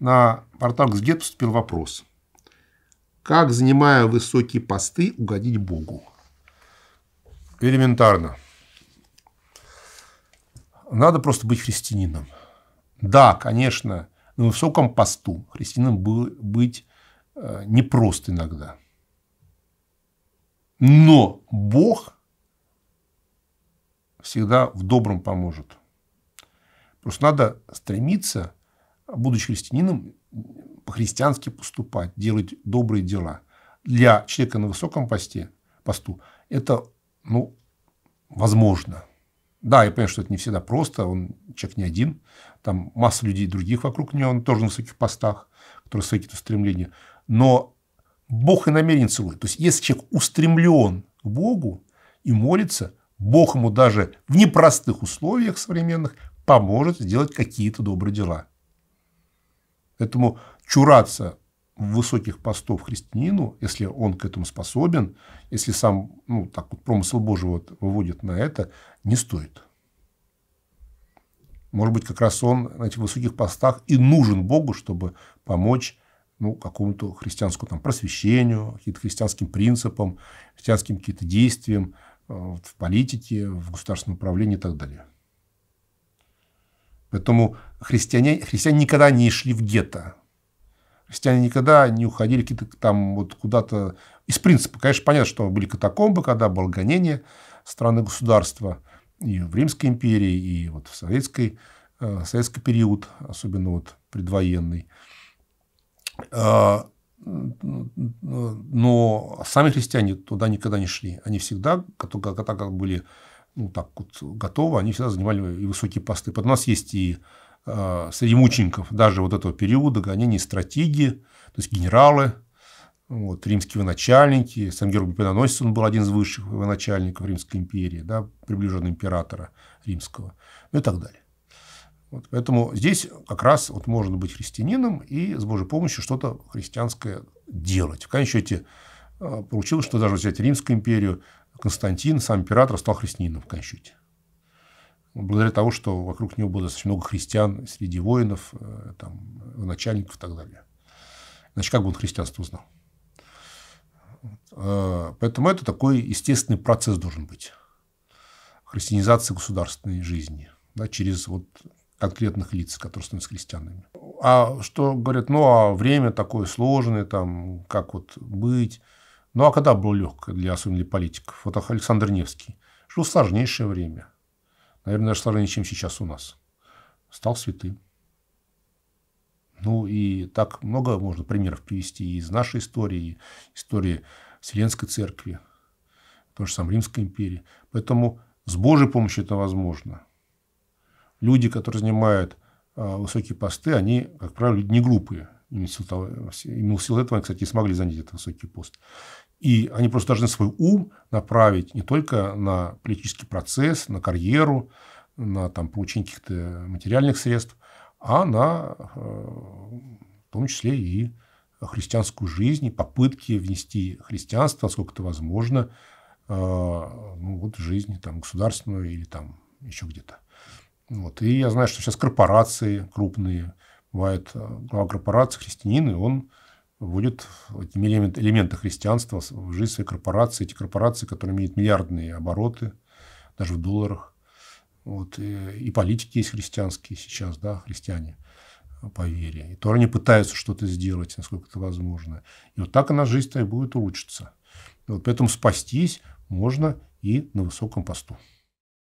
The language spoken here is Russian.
на портал Гсгет поступил вопрос. Как, занимая высокие посты, угодить Богу? Элементарно. Надо просто быть христианином. Да, конечно, на высоком посту христианином быть э, непросто иногда. Но Бог всегда в добром поможет. Просто надо стремиться будучи христианином, по-христиански поступать, делать добрые дела. Для человека на высоком посте, посту это ну, возможно. Да, я понимаю, что это не всегда просто, он человек не один, там масса людей других вокруг него, он тоже на высоких постах, которые свои какие-то устремления. Но Бог и намерен целует. То есть, если человек устремлен к Богу и молится, Бог ему даже в непростых условиях современных поможет сделать какие-то добрые дела – Поэтому чураться высоких постов христианину, если он к этому способен, если сам ну, так вот промысл Божий вот выводит на это, не стоит. Может быть, как раз он на этих высоких постах и нужен Богу, чтобы помочь ну, какому-то христианскому там, просвещению, каким-то христианским принципам, христианским каким-то действиям э, в политике, в государственном управлении и так далее. Поэтому христиане, христиане никогда не шли в гетто. Христиане никогда не уходили какие-то там вот куда-то... Из принципа, конечно, понятно, что были катакомбы, когда было гонение страны государства и в Римской империи, и вот в советской, э, советский период, особенно вот предвоенный. А, но сами христиане туда никогда не шли. Они всегда, только когда были ну, так вот готово, они всегда занимали и высокие посты. Под нас есть и э, среди мучеников даже вот этого периода гонения стратеги, то есть генералы, вот, римские военачальники, сам Георгий Победоносец, он был один из высших военачальников Римской империи, да, приближенный императора римского, ну и так далее. Вот, поэтому здесь как раз вот можно быть христианином и с Божьей помощью что-то христианское делать. В конечном счете э, получилось, что даже взять Римскую империю, Константин, сам император, стал христианином в конечном благодаря тому, что вокруг него было достаточно много христиан среди воинов, э, там, начальников и так далее. Значит, как бы он христианство узнал? Э, поэтому это такой естественный процесс должен быть. Христианизация государственной жизни да, через вот конкретных лиц, которые становятся христианами. А что говорят, ну, а время такое сложное, там, как вот быть – ну а когда было легкое для особенно политиков? Вот Александр Невский. Жил сложнейшее время. Наверное, даже сложнее, чем сейчас у нас. Стал святым. Ну и так много можно примеров привести из нашей истории, истории Вселенской Церкви, той же самой Римской империи. Поэтому с Божьей помощью это возможно. Люди, которые занимают а, высокие посты, они, как правило, не группы. Именно в этого они, кстати, смогли занять этот высокий пост. И они просто должны свой ум направить не только на политический процесс, на карьеру, на там, получение каких-то материальных средств, а на э, в том числе и христианскую жизнь, и попытки внести христианство, насколько это возможно, э, ну, вот, в жизнь там, государственную или там еще где-то. Вот. И я знаю, что сейчас корпорации крупные, бывает э, глава корпорации христианин, и он будет элемент, элементы христианства в жизни своей корпорации. Эти корпорации, которые имеют миллиардные обороты, даже в долларах. Вот. И, и политики есть христианские сейчас, да, христиане по вере. И тоже они пытаются что-то сделать, насколько это возможно. И вот так она жизнь и будет улучшиться. вот поэтому спастись можно и на высоком посту.